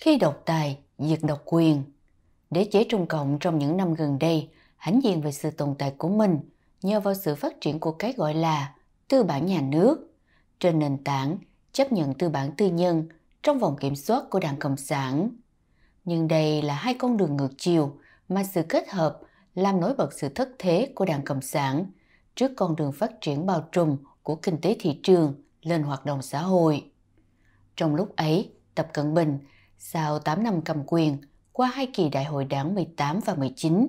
khi độc tài, diệt độc quyền. Đế chế Trung Cộng trong những năm gần đây hãnh diện về sự tồn tại của mình nhờ vào sự phát triển của cái gọi là tư bản nhà nước. Trên nền tảng, chấp nhận tư bản tư nhân trong vòng kiểm soát của Đảng Cộng sản. Nhưng đây là hai con đường ngược chiều mà sự kết hợp làm nổi bật sự thất thế của Đảng Cộng sản trước con đường phát triển bao trùm của kinh tế thị trường lên hoạt động xã hội. Trong lúc ấy, Tập Cận Bình sau 8 năm cầm quyền, qua hai kỳ đại hội đảng 18 và 19,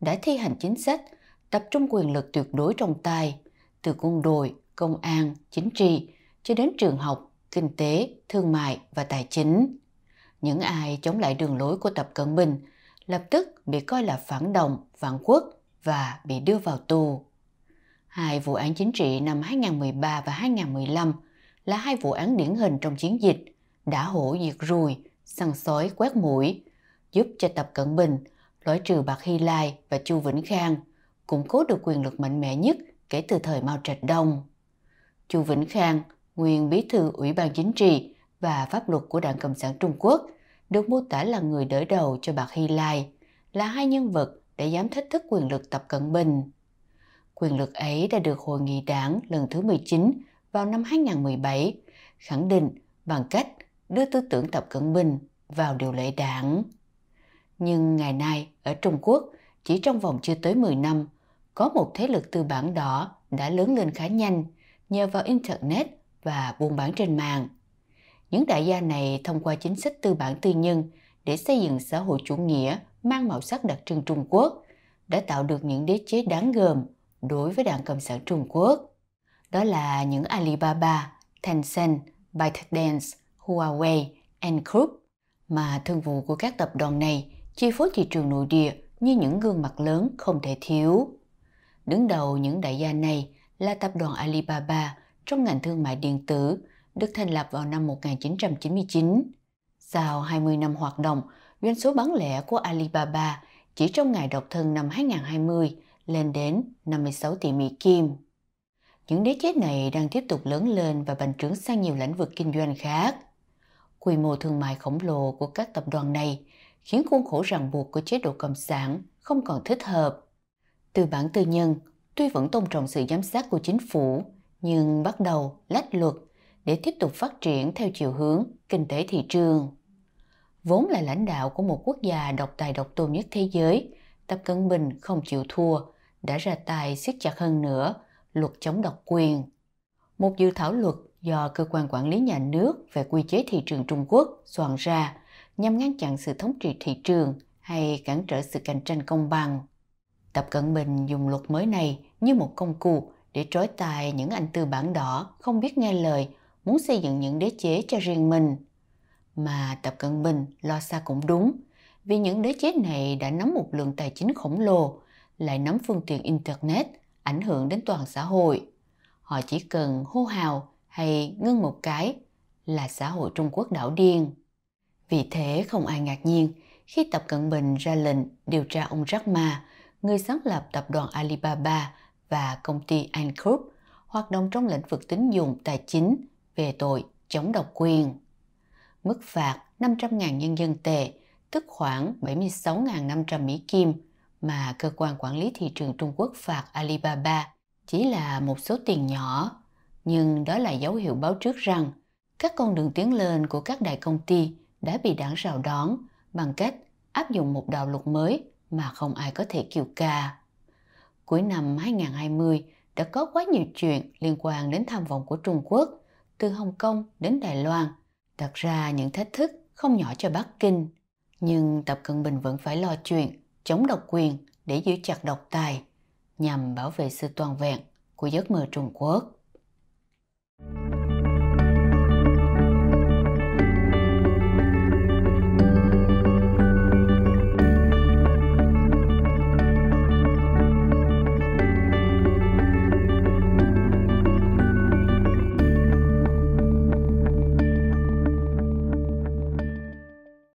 đã thi hành chính sách tập trung quyền lực tuyệt đối trong tay, từ quân đội, công an, chính trị cho đến trường học, kinh tế, thương mại và tài chính. Những ai chống lại đường lối của Tập Cận Bình lập tức bị coi là phản động, phản quốc và bị đưa vào tù. Hai vụ án chính trị năm 2013 và 2015 là hai vụ án điển hình trong chiến dịch đã hổ diệt rùi săn sói quét mũi, giúp cho Tập Cận Bình loại trừ Bạc Hy Lai và Chu Vĩnh Khang, củng cố được quyền lực mạnh mẽ nhất kể từ thời Mao Trạch Đông. Chu Vĩnh Khang, nguyên bí thư Ủy ban Chính trị và pháp luật của Đảng Cộng sản Trung Quốc, được mô tả là người đỡ đầu cho Bạc Hy Lai, là hai nhân vật đã dám thách thức quyền lực Tập Cận Bình. Quyền lực ấy đã được Hội nghị Đảng lần thứ 19 vào năm 2017 khẳng định bằng cách đưa tư tưởng Tập Cận Bình vào điều lệ đảng. Nhưng ngày nay ở Trung Quốc, chỉ trong vòng chưa tới 10 năm, có một thế lực tư bản đỏ đã lớn lên khá nhanh nhờ vào Internet và buôn bán trên mạng. Những đại gia này thông qua chính sách tư bản tư nhân để xây dựng xã hội chủ nghĩa mang màu sắc đặc trưng Trung Quốc đã tạo được những đế chế đáng gờm đối với đảng Cộng sản Trung Quốc. Đó là những Alibaba, Tencent, ByteDance, Huawei and Group mà thương vụ của các tập đoàn này chi phối thị trường nội địa như những gương mặt lớn không thể thiếu. Đứng đầu những đại gia này là tập đoàn Alibaba trong ngành thương mại điện tử được thành lập vào năm 1999. Sau 20 năm hoạt động, doanh số bán lẻ của Alibaba chỉ trong ngày độc thân năm 2020 lên đến 56 tỷ Mỹ Kim. Những đế chế này đang tiếp tục lớn lên và bành trướng sang nhiều lĩnh vực kinh doanh khác – quy mô thương mại khổng lồ của các tập đoàn này khiến khuôn khổ ràng buộc của chế độ cộng sản không còn thích hợp. Tư bản tư nhân tuy vẫn tôn trọng sự giám sát của chính phủ, nhưng bắt đầu lách luật để tiếp tục phát triển theo chiều hướng kinh tế thị trường. Vốn là lãnh đạo của một quốc gia độc tài độc tôn nhất thế giới, Tập Cận Bình không chịu thua, đã ra tay siết chặt hơn nữa luật chống độc quyền. Một dự thảo luật do cơ quan quản lý nhà nước về quy chế thị trường Trung Quốc soạn ra nhằm ngăn chặn sự thống trị thị trường hay cản trở sự cạnh tranh công bằng. Tập Cận Bình dùng luật mới này như một công cụ để trói tài những anh tư bản đỏ không biết nghe lời muốn xây dựng những đế chế cho riêng mình. Mà Tập Cận Bình lo xa cũng đúng, vì những đế chế này đã nắm một lượng tài chính khổng lồ, lại nắm phương tiện Internet, ảnh hưởng đến toàn xã hội. Họ chỉ cần hô hào hay ngưng một cái là xã hội Trung Quốc đảo điên. Vì thế không ai ngạc nhiên khi Tập Cận Bình ra lệnh điều tra ông Jack Ma, người sáng lập tập đoàn Alibaba và công ty Ant Group, hoạt động trong lĩnh vực tín dụng tài chính về tội chống độc quyền. Mức phạt 500.000 nhân dân tệ, tức khoảng 76.500 Mỹ Kim mà cơ quan quản lý thị trường Trung Quốc phạt Alibaba chỉ là một số tiền nhỏ nhưng đó là dấu hiệu báo trước rằng các con đường tiến lên của các đại công ty đã bị đảng rào đón bằng cách áp dụng một đạo luật mới mà không ai có thể kiều ca. Cuối năm 2020 đã có quá nhiều chuyện liên quan đến tham vọng của Trung Quốc, từ Hồng Kông đến Đài Loan, đặt ra những thách thức không nhỏ cho Bắc Kinh. Nhưng Tập Cận Bình vẫn phải lo chuyện chống độc quyền để giữ chặt độc tài nhằm bảo vệ sự toàn vẹn của giấc mơ Trung Quốc.